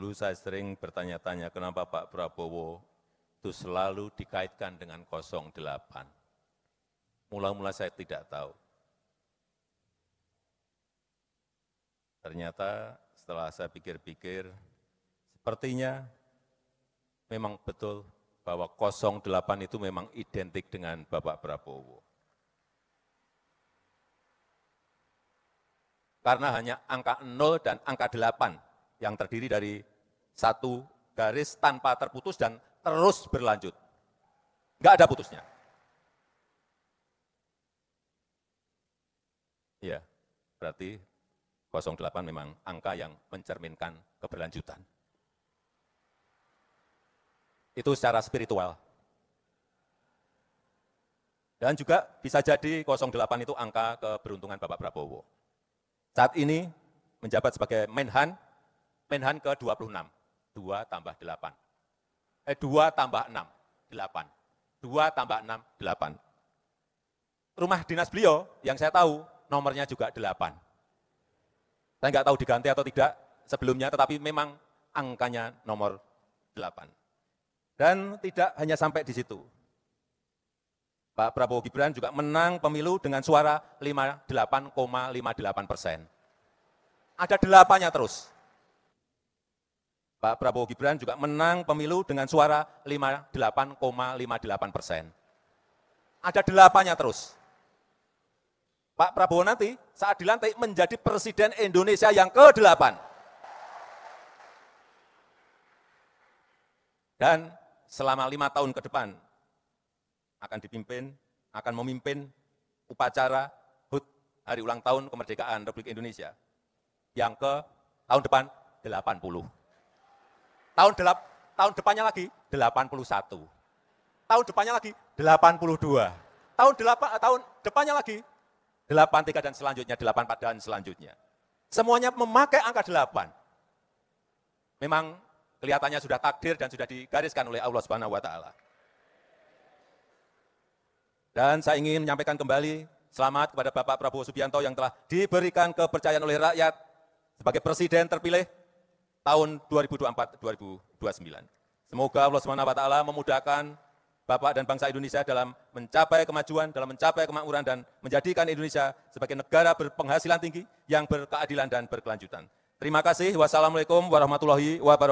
Dulu saya sering bertanya-tanya kenapa Pak Prabowo itu selalu dikaitkan dengan 08. Mula-mula saya tidak tahu. Ternyata setelah saya pikir-pikir, sepertinya memang betul bahwa 08 itu memang identik dengan Bapak Prabowo. Karena hanya angka 0 dan angka 8 yang terdiri dari satu garis tanpa terputus dan terus berlanjut. Enggak ada putusnya. Ya, berarti 08 memang angka yang mencerminkan keberlanjutan. Itu secara spiritual. Dan juga bisa jadi 08 itu angka keberuntungan Bapak Prabowo. Saat ini menjabat sebagai Menhan, Menhan ke-26. 2 tambah 8. Eh, 2 tambah 6, 8. 2 tambah 6, 8. Rumah dinas beliau yang saya tahu nomornya juga 8. Saya enggak tahu diganti atau tidak sebelumnya, tetapi memang angkanya nomor 8. Dan tidak hanya sampai di situ. Pak Prabowo Gibran juga menang pemilu dengan suara 58,58 persen. Ada delapannya terus. Pak Prabowo Gibran juga menang pemilu dengan suara 58,58 persen. Ada delapannya terus. Pak Prabowo nanti saat dilantik menjadi Presiden Indonesia yang ke-8. Dan selama lima tahun ke depan akan dipimpin, akan memimpin upacara HUT hari ulang tahun kemerdekaan Republik Indonesia yang ke tahun depan 80. Tahun delap, tahun depannya lagi 81. Tahun depannya lagi 82. Tahun delapan eh, tahun depannya lagi 83 dan selanjutnya 84 dan selanjutnya. Semuanya memakai angka 8. Memang kelihatannya sudah takdir dan sudah digariskan oleh Allah Subhanahu wa taala. Dan saya ingin menyampaikan kembali selamat kepada Bapak Prabowo Subianto yang telah diberikan kepercayaan oleh rakyat sebagai presiden terpilih tahun 2024-2029. Semoga Allah SWT memudahkan Bapak dan bangsa Indonesia dalam mencapai kemajuan, dalam mencapai kemakmuran, dan menjadikan Indonesia sebagai negara berpenghasilan tinggi yang berkeadilan dan berkelanjutan. Terima kasih. Wassalamualaikum warahmatullahi wabarakatuh.